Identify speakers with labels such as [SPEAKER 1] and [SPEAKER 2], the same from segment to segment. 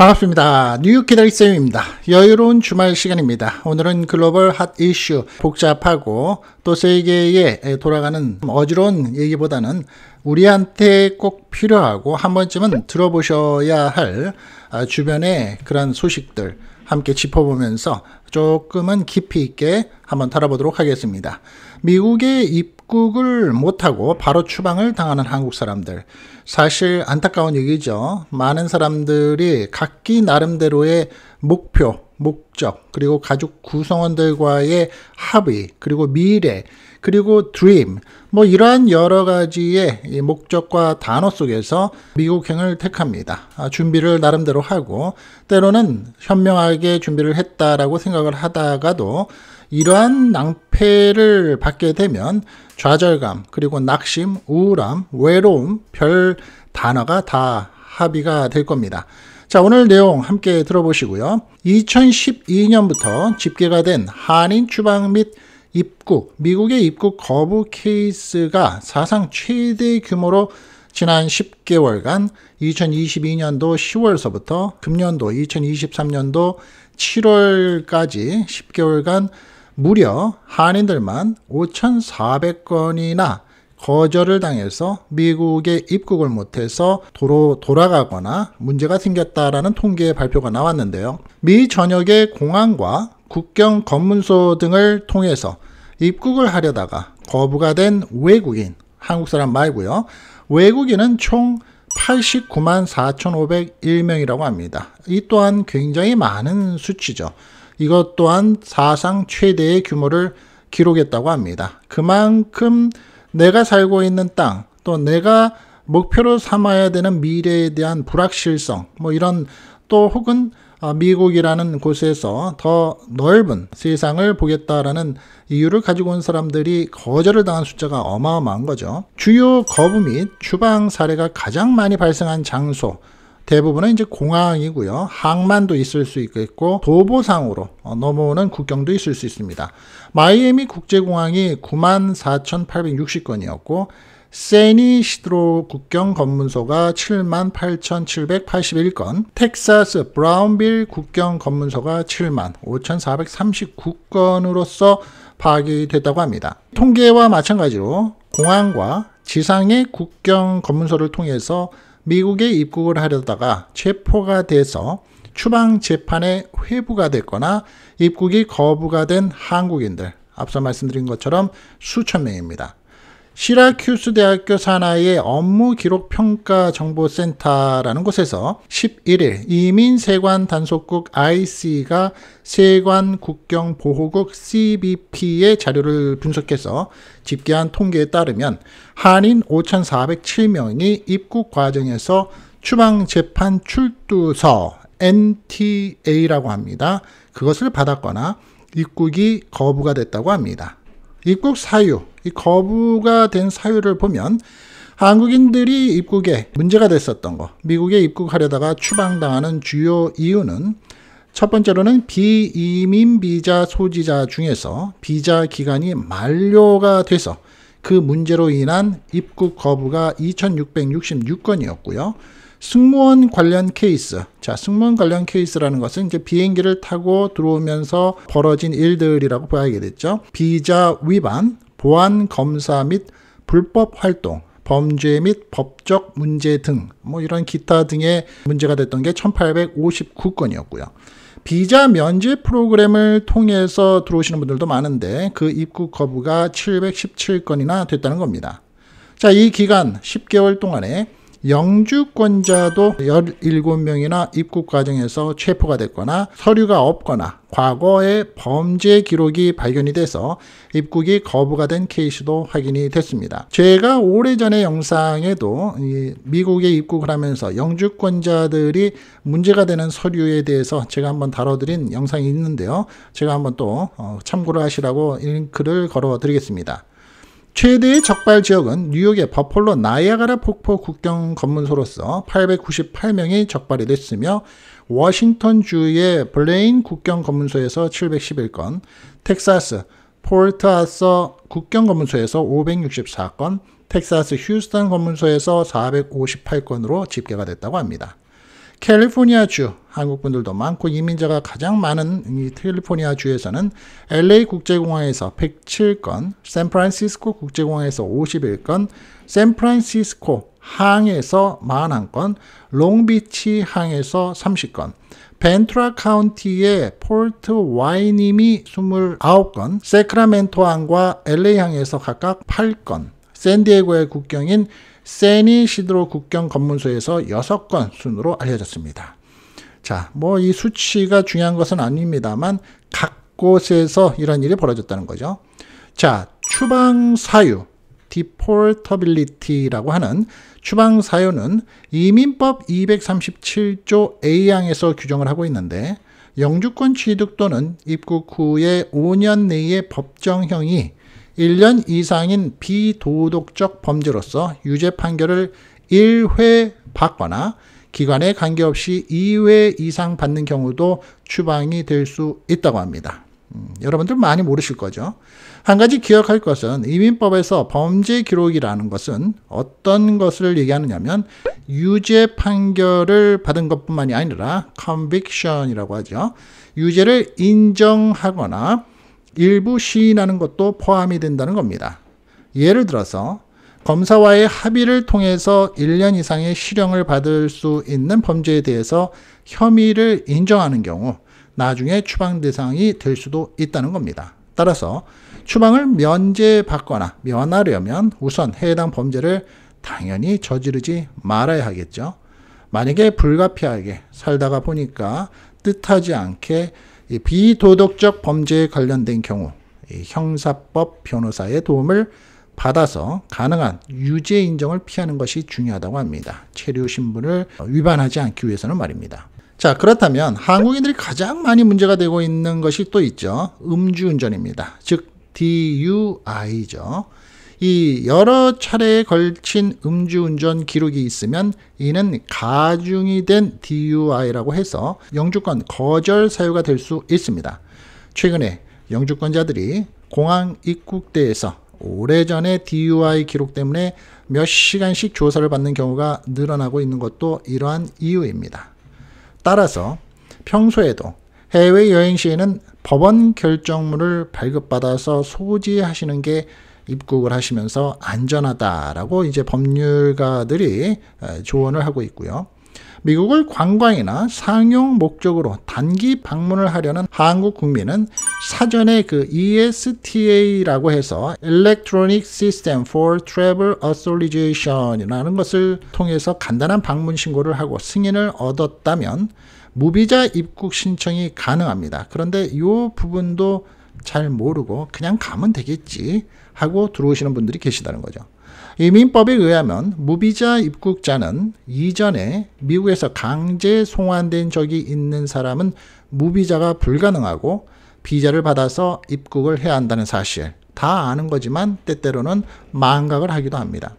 [SPEAKER 1] 반갑습니다. 뉴욕 기다리쌤입니다. 여유로운 주말 시간입니다. 오늘은 글로벌 핫 이슈 복잡하고 또 세계에 돌아가는 어지러운 얘기보다는 우리한테 꼭 필요하고 한 번쯤은 들어보셔야 할 아, 주변의 그런 소식들 함께 짚어보면서 조금은 깊이 있게 한번 다뤄보도록 하겠습니다. 미국의 입 입국을 못하고 바로 추방을 당하는 한국 사람들. 사실 안타까운 얘기죠. 많은 사람들이 각기 나름대로의 목표, 목적, 그리고 가족 구성원들과의 합의, 그리고 미래, 그리고 드림, 뭐 이러한 여러 가지의 목적과 단어 속에서 미국행을 택합니다. 아, 준비를 나름대로 하고, 때로는 현명하게 준비를 했다라고 생각을 하다가도 이러한 낭패를 받게 되면 좌절감, 그리고 낙심, 우울함, 외로움, 별 단어가 다 합의가 될 겁니다. 자, 오늘 내용 함께 들어보시고요. 2012년부터 집계가 된 한인 추방 및 입국, 미국의 입국 거부 케이스가 사상 최대 규모로 지난 10개월간 2022년도 10월서부터 금년도 2023년도 7월까지 10개월간 무려 한인들만 5,400건이나 거절을 당해서 미국에 입국을 못해서 도로 돌아가거나 문제가 생겼다라는 통계 발표가 나왔는데요. 미 전역의 공항과 국경 검문소 등을 통해서 입국을 하려다가 거부가 된 외국인, 한국 사람 말고요. 외국인은 총 89만 4,501명이라고 합니다. 이 또한 굉장히 많은 수치죠. 이것 또한 사상 최대의 규모를 기록했다고 합니다. 그만큼 내가 살고 있는 땅, 또 내가 목표로 삼아야 되는 미래에 대한 불확실성, 뭐 이런 또 혹은 아, 미국이라는 곳에서 더 넓은 세상을 보겠다라는 이유를 가지고 온 사람들이 거절을 당한 숫자가 어마어마한 거죠. 주요 거부 및 추방 사례가 가장 많이 발생한 장소, 대부분은 이제 공항이고요. 항만도 있을 수 있겠고 도보상으로 어, 넘어오는 국경도 있을 수 있습니다. 마이애미 국제공항이 94,860건이었고 세니시드로 국경 검문소가 7 8,781건, 텍사스 브라운빌 국경 검문소가 7 5,439건으로서 파악이 됐다고 합니다. 통계와 마찬가지로 공항과 지상의 국경 검문소를 통해서 미국에 입국을 하려다가 체포가 돼서 추방 재판에 회부가 됐거나 입국이 거부가 된 한국인들 앞서 말씀드린 것처럼 수천 명입니다. 시라큐스 대학교 산하의 업무 기록 평가 정보센터라는 곳에서 11일 이민세관 단속국 IC가 세관 국경 보호국 CBP의 자료를 분석해서 집계한 통계에 따르면 한인 5,407명이 입국 과정에서 추방 재판 출두서 NTA라고 합니다. 그것을 받았거나 입국이 거부가 됐다고 합니다. 입국 사유 이 거부가 된 사유를 보면 한국인들이 입국에 문제가 됐었던 거, 미국에 입국하려다가 추방당하는 주요 이유는 첫 번째로는 비이민 비자 소지자 중에서 비자 기간이 만료가 돼서 그 문제로 인한 입국 거부가 2666건이었고요. 승무원 관련 케이스. 자, 승무원 관련 케이스라는 것은 이제 비행기를 타고 들어오면서 벌어진 일들이라고 봐야겠죠. 비자 위반, 보안 검사 및 불법 활동, 범죄 및 법적 문제 등 뭐 이런 기타 등의 문제가 됐던 게 1859건이었고요. 비자 면제 프로그램을 통해서 들어오시는 분들도 많은데 그 입국 거부가 717건이나 됐다는 겁니다. 자, 이 기간 10개월 동안에 영주권자도 17명이나 입국 과정에서 체포가 됐거나 서류가 없거나 과거의 범죄 기록이 발견이 돼서 입국이 거부가 된 케이스도 확인이 됐습니다. 제가 오래전에 영상에도 미국에 입국을 하면서 영주권자들이 문제가 되는 서류에 대해서 제가 한번 다뤄드린 영상이 있는데요. 제가 한번 또 어, 참고를 하시라고 링크를 걸어드리겠습니다. 최대의 적발 지역은 뉴욕의 버폴로 나이아가라 폭포 국경 검문소로서 898명이 적발이 됐으며 워싱턴 주의 블레인 국경 검문소에서 711건, 텍사스 폴트아서 국경 검문소에서 564건, 텍사스 휴스턴 검문소에서 458건으로 집계가 됐다고 합니다. 캘리포니아주 한국분들도 많고 이민자가 가장 많은 이 캘리포니아 주에서는 LA 국제공항에서 107건, 샌프란시스코 국제공항에서 51건, 샌프란시스코 항에서 41건, 롱비치 항에서 30건, 벤트라 카운티의 폴트 와이님이 29건, 세크라멘토 항과 LA 항에서 각각 8건, 샌디에고의 국경인 세니 시드로 국경 검문소에서 6건 순으로 알려졌습니다. 자, 뭐 이 수치가 중요한 것은 아닙니다만 각 곳에서 이런 일이 벌어졌다는 거죠. 자, 추방 사유 디폴터빌리티라고 하는 추방 사유는 이민법 237조 A항에서 규정을 하고 있는데 영주권 취득 또는 입국 후에 5년 내에 법정형이 1년 이상인 비도덕적 범죄로서 유죄 판결을 1회 받거나 기관에 관계없이 2회 이상 받는 경우도 추방이 될 수 있다고 합니다. 음, 여러분들 많이 모르실 거죠. 한 가지 기억할 것은 이민법에서 범죄 기록이라는 것은 어떤 것을 얘기하느냐면 유죄 판결을 받은 것뿐만이 아니라 conviction이라고 하죠. 유죄를 인정하거나 일부 시인하는 것도 포함이 된다는 겁니다. 예를 들어서 검사와의 합의를 통해서 1년 이상의 실형을 받을 수 있는 범죄에 대해서 혐의를 인정하는 경우 나중에 추방 대상이 될 수도 있다는 겁니다. 따라서 추방을 면제받거나 면하려면 우선 해당 범죄를 당연히 저지르지 말아야 하겠죠. 만약에 불가피하게 살다가 보니까 뜻하지 않게 비도덕적 범죄에 관련된 경우 형사법 변호사의 도움을 받아서 가능한 유죄 인정을 피하는 것이 중요하다고 합니다. 체류 신분을 위반하지 않기 위해서는 말입니다. 자 그렇다면 한국인들이 가장 많이 문제가 되고 있는 것이 또 있죠. 음주운전입니다. 즉 DUI죠. 이 여러 차례에 걸친 음주운전 기록이 있으면 이는 가중이 된 DUI라고 해서 영주권 거절 사유가 될 수 있습니다. 최근에 영주권자들이 공항 입국대에서 오래전에 DUI 기록 때문에 몇 시간씩 조사를 받는 경우가 늘어나고 있는 것도 이러한 이유입니다. 따라서 평소에도 해외여행 시에는 법원 결정문을 발급받아서 소지하시는 게 입국을 하시면서 안전하다라고 이제 법률가들이 조언을 하고 있고요. 미국을 관광이나 상용 목적으로 단기 방문을 하려는 한국 국민은 사전에 그 ESTA라고 해서 Electronic System for Travel Authorization이라는 것을 통해서 간단한 방문 신고를 하고 승인을 얻었다면 무비자 입국 신청이 가능합니다. 그런데 이 부분도 잘 모르고 그냥 가면 되겠지 하고 들어오시는 분들이 계시다는 거죠. 이 민법에 의하면 무비자 입국자는 이전에 미국에서 강제 송환된 적이 있는 사람은 무비자가 불가능하고 비자를 받아서 입국을 해야 한다는 사실 다 아는 거지만 때때로는 망각을 하기도 합니다.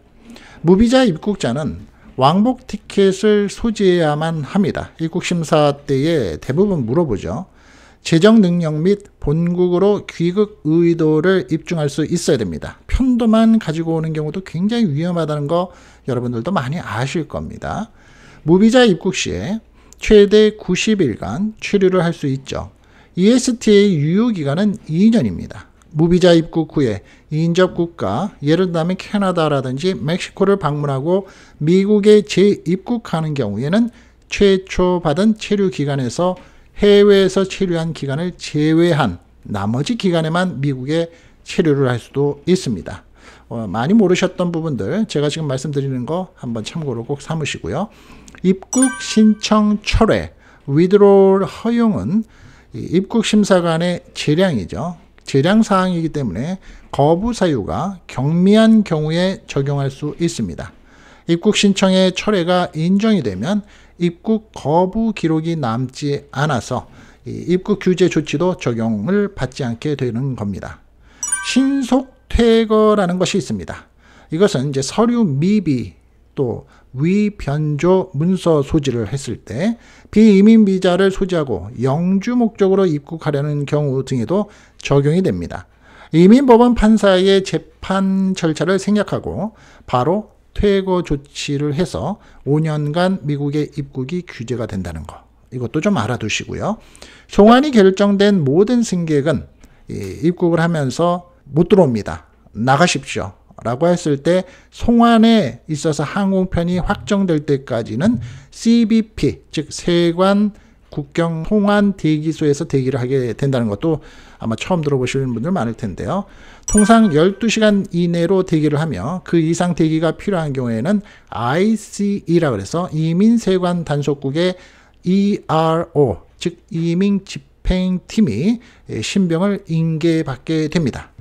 [SPEAKER 1] 무비자 입국자는 왕복 티켓을 소지해야만 합니다. 입국 심사 때에 대부분 물어보죠. 재정 능력 및 본국으로 귀국 의도를 입증할 수 있어야 됩니다. 편도만 가지고 오는 경우도 굉장히 위험하다는 거 여러분들도 많이 아실 겁니다. 무비자 입국 시에 최대 90일간 체류를 할 수 있죠. EST의 유효기간은 2년입니다. 무비자 입국 후에 인접 국가, 예를 들면 캐나다라든지 멕시코를 방문하고 미국에 재입국하는 경우에는 최초 받은 체류 기간에서 해외에서 체류한 기간을 제외한 나머지 기간에만 미국에 체류를할 수도 있습니다. 어, 많이 모르셨던 부분들 제가 지금 말씀드리는 거 한번 참고로 꼭 삼으시고요. 입국 신청 철회, 위드롤 허용은 입국 심사관의 재량이죠. 재량 사항이기 때문에 거부 사유가 경미한 경우에 적용할 수 있습니다. 입국 신청의 철회가 인정이 되면 입국 거부 기록이 남지 않아서 입국 규제 조치도 적용을 받지 않게 되는 겁니다. 신속 퇴거라는 것이 있습니다. 이것은 이제 서류 미비 또 위변조 문서 소지를 했을 때 비이민 비자를 소지하고 영주 목적으로 입국하려는 경우 등에도 적용이 됩니다. 이민법원 판사의 재판 절차를 생략하고 바로 퇴거 조치를 해서 5년간 미국의 입국이 규제가 된다는 거. 이것도 좀 알아두시고요. 송환이 결정된 모든 승객은 입국을 하면서 못 들어옵니다. 나가십시오. 라고 했을 때 송환에 있어서 항공편이 확정될 때까지는 CBP 즉 세관 국경 통안 대기소에서 대기를 하게 된다는 것도 아마 처음 들어보시는 분들 많을 텐데요. 통상 12시간 이내로 대기를 하며 그 이상 대기가 필요한 경우에는 ICE라 그래서 이민세관 단속국의 ERO 즉 이민 집행팀이 신병을 인계받게 됩니다.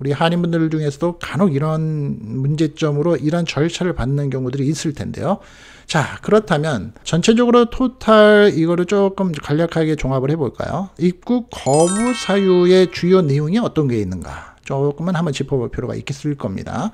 [SPEAKER 1] 우리 한인분들 중에서도 간혹 이런 문제점으로 이런 절차를 받는 경우들이 있을 텐데요. 자, 그렇다면 전체적으로 토탈 이거를 조금 간략하게 종합을 해볼까요? 입국 거부 사유의 주요 내용이 어떤 게 있는가? 조금은 한번 짚어볼 필요가 있겠을 겁니다.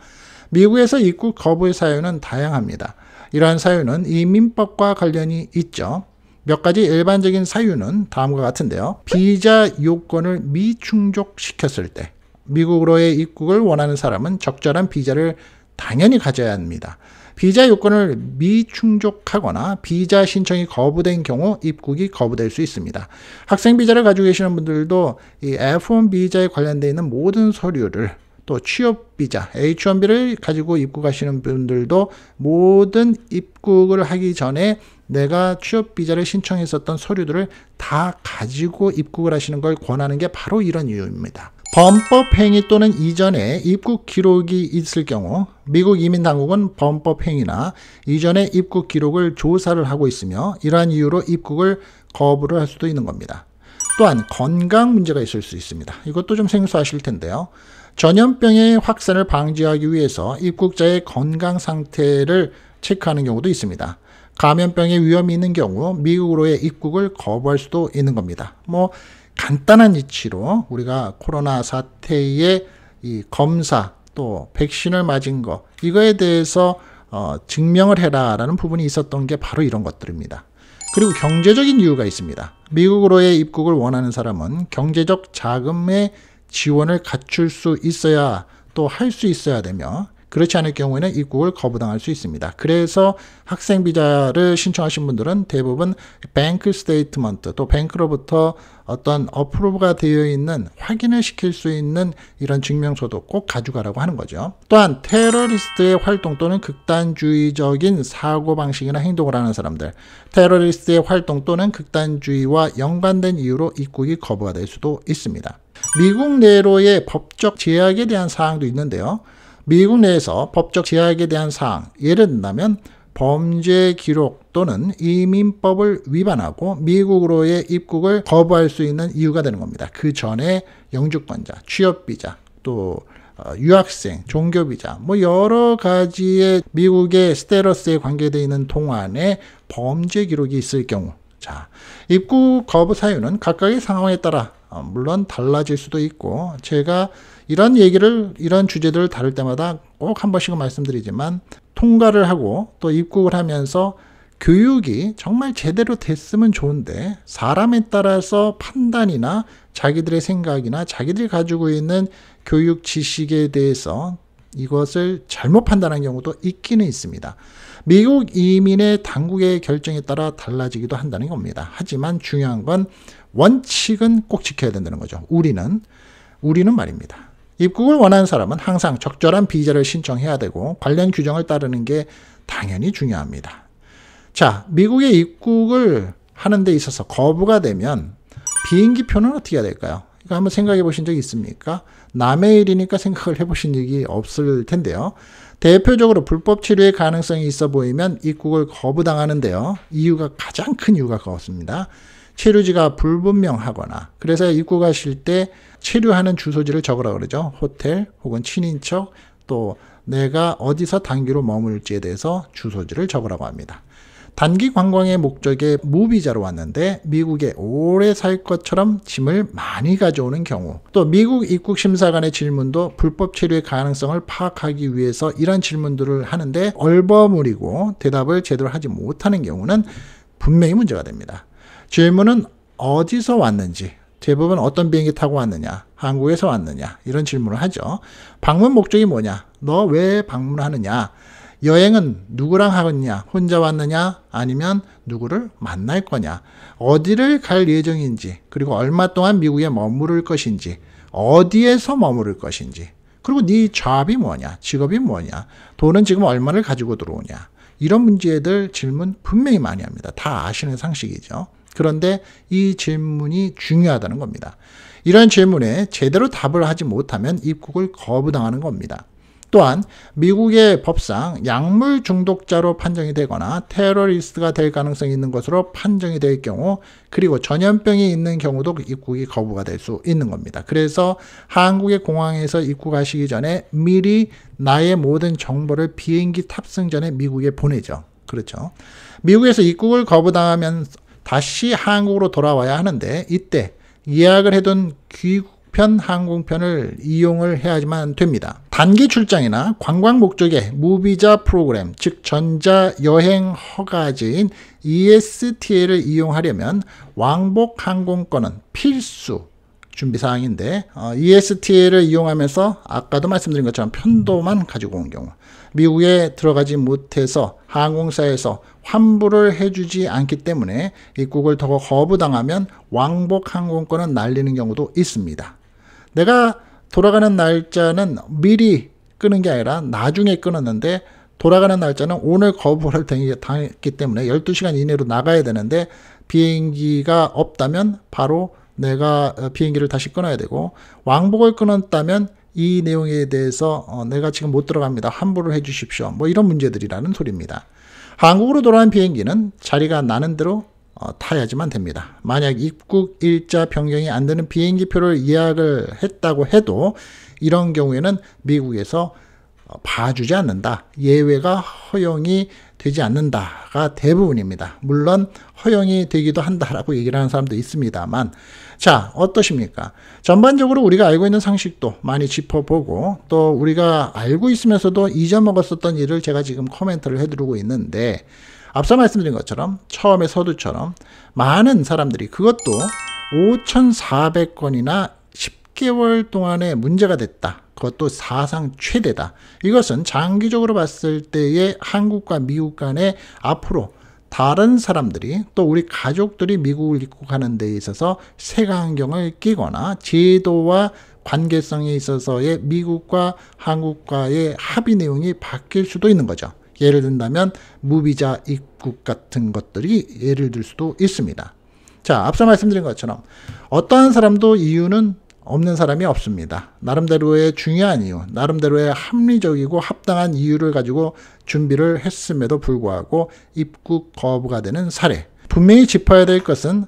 [SPEAKER 1] 미국에서 입국 거부의 사유는 다양합니다. 이러한 사유는 이민법과 관련이 있죠. 몇 가지 일반적인 사유는 다음과 같은데요. 비자 요건을 미충족시켰을 때, 미국으로의 입국을 원하는 사람은 적절한 비자를 당연히 가져야 합니다. 비자 요건을 미충족하거나 비자 신청이 거부된 경우 입국이 거부될 수 있습니다. 학생 비자를 가지고 계시는 분들도 이 F1 비자에 관련되어 있는 모든 서류를 또 취업 비자 H1B를 가지고 입국하시는 분들도 모든 입국을 하기 전에 내가 취업 비자를 신청했었던 서류들을 다 가지고 입국을 하시는 걸 권하는 게 바로 이런 이유입니다. 범법 행위 또는 이전에 입국 기록이 있을 경우 미국 이민 당국은 범법 행위나 이전에 입국 기록을 조사를 하고 있으며 이러한 이유로 입국을 거부를 할 수도 있는 겁니다. 또한 건강 문제가 있을 수 있습니다. 이것도 좀 생소하실 텐데요. 전염병의 확산을 방지하기 위해서 입국자의 건강 상태를 체크하는 경우도 있습니다. 감염병의 위험이 있는 경우 미국으로의 입국을 거부할 수도 있는 겁니다. 뭐 간단한 이치로 우리가 코로나 사태의 이 검사 또 백신을 맞은 거 이거에 대해서 어, 증명을 해라라는 부분이 있었던 게 바로 이런 것들입니다. 그리고 경제적인 이유가 있습니다. 미국으로의 입국을 원하는 사람은 경제적 자금의 지원을 갖출 수 있어야 또 할 수 있어야 되며 그렇지 않을 경우에는 입국을 거부당할 수 있습니다. 그래서 학생 비자를 신청하신 분들은 대부분 뱅크 스테이트먼트 또 뱅크로부터 어떤 어프로브가 되어 있는 확인을 시킬 수 있는 이런 증명서도 꼭 가져가라고 하는 거죠. 또한 테러리스트의 활동 또는 극단주의적인 사고방식이나 행동을 하는 사람들 테러리스트의 활동 또는 극단주의와 연관된 이유로 입국이 거부가 될 수도 있습니다. 미국 내로의 법적 제약에 대한 사항도 있는데요. 미국 내에서 법적 제약에 대한 사항, 예를 든다면 범죄 기록 또는 이민법을 위반하고 미국으로의 입국을 거부할 수 있는 이유가 되는 겁니다. 그 전에 영주권자, 취업비자, 또 어, 유학생, 종교비자, 뭐 여러 가지의 미국의 스테러스에 관계되어 있는 동안에 범죄 기록이 있을 경우 자, 입국 거부 사유는 각각의 상황에 따라 어, 물론 달라질 수도 있고 제가 이런 얘기를 이런 주제들을 다룰 때마다 꼭 한 번씩은 말씀드리지만 통과를 하고 또 입국을 하면서 교육이 정말 제대로 됐으면 좋은데 사람에 따라서 판단이나 자기들의 생각이나 자기들이 가지고 있는 교육 지식에 대해서 이것을 잘못 판단한 경우도 있기는 있습니다. 미국 이민의 당국의 결정에 따라 달라지기도 한다는 겁니다. 하지만 중요한 건 원칙은 꼭 지켜야 된다는 거죠. 우리는 우리는 말입니다. 입국을 원하는 사람은 항상 적절한 비자를 신청해야 되고 관련 규정을 따르는 게 당연히 중요합니다. 자, 미국에 입국을 하는 데 있어서 거부가 되면 비행기 표는 어떻게 해야 될까요? 이거 한번 생각해 보신 적 있습니까? 남의 일이니까 생각을 해 보신 적이 없을 텐데요. 대표적으로 불법 치료의 가능성이 있어 보이면 입국을 거부당하는데요. 이유가 가장 큰 이유가 그렇습니다. 체류지가 불분명하거나 그래서 입국 하실 때 체류하는 주소지를 적으라 그러죠. 호텔 혹은 친인척 또 내가 어디서 단기로 머물지에 대해서 주소지를 적으라고 합니다. 단기 관광의 목적에 무비자로 왔는데 미국에 오래 살 것처럼 짐을 많이 가져오는 경우 또 미국 입국 심사관의 질문도 불법 체류의 가능성을 파악하기 위해서 이런 질문들을 하는데 얼버무리고 대답을 제대로 하지 못하는 경우는 분명히 문제가 됩니다. 질문은 어디서 왔는지, 대부분 어떤 비행기 타고 왔느냐, 한국에서 왔느냐, 이런 질문을 하죠. 방문 목적이 뭐냐, 너 왜 방문하느냐, 여행은 누구랑 하느냐, 혼자 왔느냐, 아니면 누구를 만날 거냐, 어디를 갈 예정인지, 그리고 얼마 동안 미국에 머무를 것인지, 어디에서 머무를 것인지, 그리고 네 잡이 뭐냐, 직업이 뭐냐, 돈은 지금 얼마를 가지고 들어오냐, 이런 문제들 질문 분명히 많이 합니다. 다 아시는 상식이죠. 그런데 이 질문이 중요하다는 겁니다. 이런 질문에 제대로 답을 하지 못하면 입국을 거부당하는 겁니다. 또한 미국의 법상 약물 중독자로 판정이 되거나 테러리스트가 될 가능성이 있는 것으로 판정이 될 경우 그리고 전염병이 있는 경우도 입국이 거부가 될 수 있는 겁니다. 그래서 한국의 공항에서 입국하시기 전에 미리 나의 모든 정보를 비행기 탑승 전에 미국에 보내죠. 그렇죠. 미국에서 입국을 거부당하면 다시 한국으로 돌아와야 하는데 이때 예약을 해둔 귀국편 항공편을 이용을 해야지만 됩니다. 단기 출장이나 관광 목적의 무비자 프로그램, 즉 전자 여행 허가지인 ESTA를 이용하려면 왕복 항공권은 필수 준비 사항인데 어, ESTA를 이용하면서 아까도 말씀드린 것처럼 편도만 가지고 온 경우 미국에 들어가지 못해서 항공사에서 환불을 해주지 않기 때문에 입국을 더 거부당하면 왕복 항공권은 날리는 경우도 있습니다. 내가 돌아가는 날짜는 미리 끄는 게 아니라 나중에 끊었는데 돌아가는 날짜는 오늘 거부를 당했기 때문에 12시간 이내로 나가야 되는데 비행기가 없다면 바로 내가 비행기를 다시 끊어야 되고 왕복을 끊었다면 이 내용에 대해서 어, 내가 지금 못 들어갑니다. 환불을 해 주십시오. 뭐 이런 문제들이라는 소리입니다. 한국으로 돌아온 비행기는 자리가 나는 대로 어, 타야지만 됩니다. 만약 입국 일자 변경이 안 되는 비행기표를 예약을 했다고 해도 이런 경우에는 미국에서 어, 봐주지 않는다. 예외가 허용이 되지 않는다가 대부분입니다. 물론 허용이 되기도 한다라고 얘기를 하는 사람도 있습니다만 자 어떠십니까? 전반적으로 우리가 알고 있는 상식도 많이 짚어보고 또 우리가 알고 있으면서도 잊어먹었었던 일을 제가 지금 코멘트를 해드리고 있는데 앞서 말씀드린 것처럼 처음에 서두처럼 많은 사람들이 그것도 5,400건이나 10개월 동안에 문제가 됐다. 그것도 사상 최대다. 이것은 장기적으로 봤을 때에 한국과 미국 간에 앞으로 다른 사람들이 또 우리 가족들이 미국을 입국하는데 있어서 세안경을 끼거나 제도와 관계성에 있어서의 미국과 한국과의 합의 내용이 바뀔 수도 있는 거죠. 예를 든다면 무비자 입국 같은 것들이 예를 들 수도 있습니다. 자 앞서 말씀드린 것처럼 어떠한 사람도 이유는 없는 사람이 없습니다. 나름대로의 중요한 이유, 나름대로의 합리적이고 합당한 이유를 가지고 준비를 했음에도 불구하고 입국 거부가 되는 사례. 분명히 짚어야 될 것은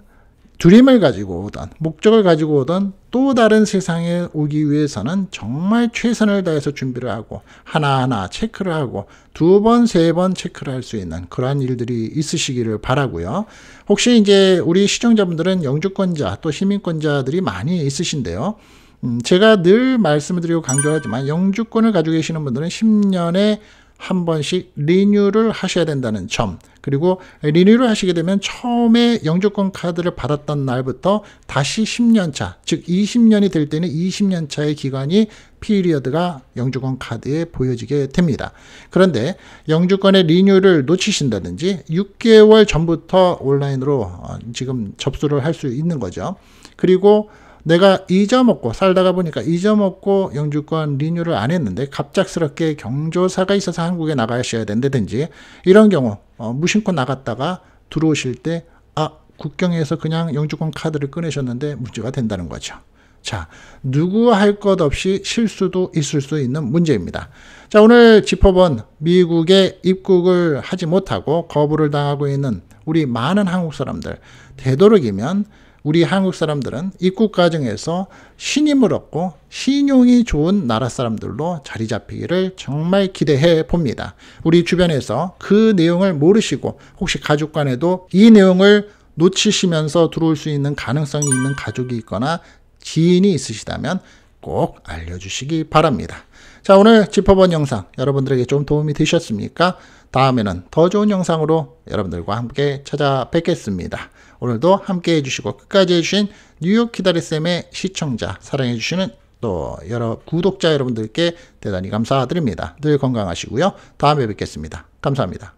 [SPEAKER 1] 드림을 가지고 오던 목적을 가지고 오던 또 다른 세상에 오기 위해서는 정말 최선을 다해서 준비를 하고 하나하나 체크를 하고 두 번, 세 번 체크를 할 수 있는 그러한 일들이 있으시기를 바라고요. 혹시 이제 우리 시청자분들은 영주권자 또 시민권자들이 많이 있으신데요. 음, 제가 늘 말씀드리고 을 강조하지만 영주권을 가지고 계시는 분들은 10년에 한 번씩 리뉴를 하셔야 된다는 점. 그리고 리뉴를 하시게 되면 처음에 영주권 카드를 받았던 날부터 다시 10년 차, 즉 20년이 될 때는 20년 차의 기간이 피리어드가 영주권 카드에 보여지게 됩니다. 그런데 영주권의 리뉴를 놓치신다든지 6개월 전부터 온라인으로 어, 지금 접수를 할 수 있는 거죠. 그리고 내가 잊어먹고 살다가 보니까 잊어먹고 영주권 리뉴를 안 했는데 갑작스럽게 경조사가 있어서 한국에 나가셔야 된다든지 이런 경우 어, 무심코 나갔다가 들어오실 때 아, 국경에서 그냥 영주권 카드를 꺼내셨는데 문제가 된다는 거죠. 자, 누구 할 것 없이 실수도 있을 수 있는 문제입니다. 자, 오늘 짚어본 미국에 입국을 하지 못하고 거부를 당하고 있는 우리 많은 한국 사람들, 되도록이면 우리 한국 사람들은 입국 과정에서 신임을 얻고 신용이 좋은 나라 사람들로 자리 잡히기를 정말 기대해 봅니다. 우리 주변에서 그 내용을 모르시고 혹시 가족 간에도 이 내용을 놓치시면서 들어올 수 있는 가능성이 있는 가족이 있거나 지인이 있으시다면 꼭 알려주시기 바랍니다. 자 오늘 짚어본 영상 여러분들에게 좀 도움이 되셨습니까? 다음에는 더 좋은 영상으로 여러분들과 함께 찾아뵙겠습니다. 오늘도 함께 해주시고 끝까지 해주신 뉴욕 키다리쌤의 시청자 사랑해주시는 또 여러 구독자 여러분들께 대단히 감사드립니다. 늘 건강하시고요. 다음에 뵙겠습니다. 감사합니다.